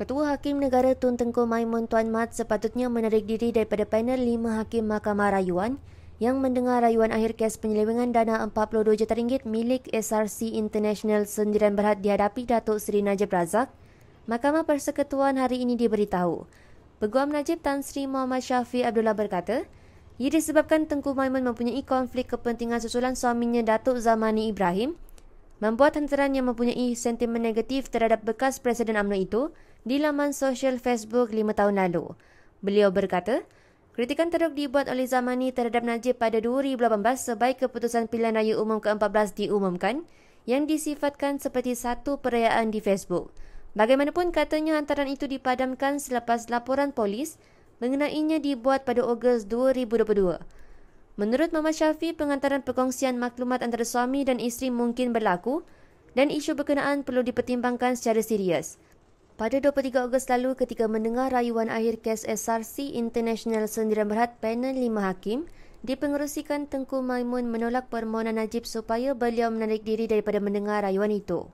Ketua Hakim Negara Tun Tengku Maimun Tuan Mat sepatutnya menarik diri daripada panel lima Hakim Mahkamah Rayuan yang mendengar rayuan akhir kes penyelewengan dana RM42 juta ringgit milik SRC International Sendirian Berhad dihadapi Datuk Seri Najib Razak. Mahkamah Persekutuan hari ini diberitahu. Peguam Najib Tan Sri Muhammad Syafi Abdullah berkata, ia disebabkan Tengku Maimun mempunyai konflik kepentingan susulan suaminya Datuk Zamani Ibrahim membuat hantaran yang mempunyai sentimen negatif terhadap bekas Presiden UMNO itu di laman sosial Facebook lima tahun lalu. Beliau berkata, kritikan teruk dibuat oleh Zamani terhadap Najib pada 2018 sebaik keputusan pilihan raya umum ke-14 diumumkan yang disifatkan seperti satu perayaan di Facebook. Bagaimanapun katanya hantaran itu dipadamkan selepas laporan polis mengenainya dibuat pada Ogos 2022. Menurut Mama Syafi, pengantaran perkongsian maklumat antara suami dan isteri mungkin berlaku dan isu berkenaan perlu dipertimbangkan secara serius. Pada 23 Ogos lalu ketika mendengar rayuan akhir kes SRC International Sendirian Berhad panel 5 hakim, dipengerusikan Tengku Maimun menolak permohonan Najib supaya beliau menarik diri daripada mendengar rayuan itu.